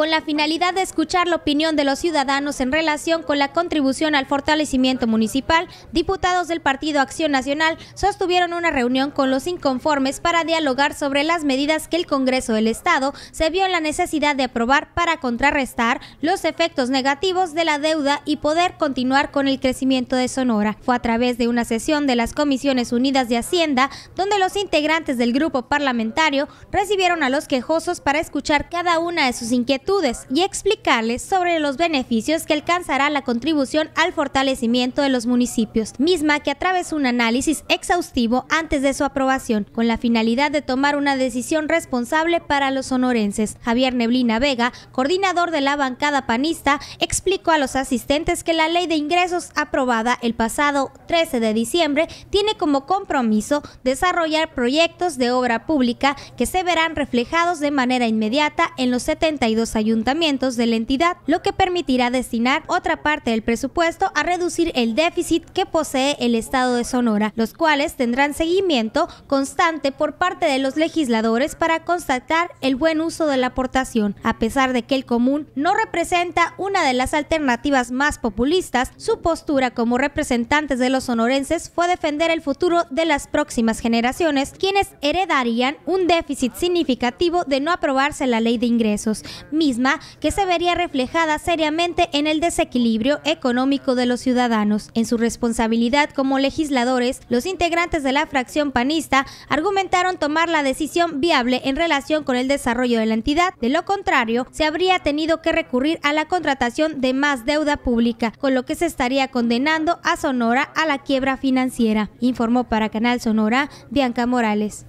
con la finalidad de escuchar la opinión de los ciudadanos en relación con la contribución al fortalecimiento municipal, diputados del Partido Acción Nacional sostuvieron una reunión con los inconformes para dialogar sobre las medidas que el Congreso del Estado se vio en la necesidad de aprobar para contrarrestar los efectos negativos de la deuda y poder continuar con el crecimiento de Sonora. Fue a través de una sesión de las Comisiones Unidas de Hacienda, donde los integrantes del grupo parlamentario recibieron a los quejosos para escuchar cada una de sus inquietudes y explicarles sobre los beneficios que alcanzará la contribución al fortalecimiento de los municipios, misma que a través de un análisis exhaustivo antes de su aprobación, con la finalidad de tomar una decisión responsable para los sonorenses. Javier Neblina Vega, coordinador de la bancada panista, explicó a los asistentes que la ley de ingresos aprobada el pasado 13 de diciembre tiene como compromiso desarrollar proyectos de obra pública que se verán reflejados de manera inmediata en los 72 ayuntamientos de la entidad, lo que permitirá destinar otra parte del presupuesto a reducir el déficit que posee el Estado de Sonora, los cuales tendrán seguimiento constante por parte de los legisladores para constatar el buen uso de la aportación. A pesar de que el común no representa una de las alternativas más populistas, su postura como representantes de los sonorenses fue defender el futuro de las próximas generaciones, quienes heredarían un déficit significativo de no aprobarse la ley de ingresos misma que se vería reflejada seriamente en el desequilibrio económico de los ciudadanos. En su responsabilidad como legisladores, los integrantes de la fracción panista argumentaron tomar la decisión viable en relación con el desarrollo de la entidad. De lo contrario, se habría tenido que recurrir a la contratación de más deuda pública, con lo que se estaría condenando a Sonora a la quiebra financiera, informó para Canal Sonora Bianca Morales.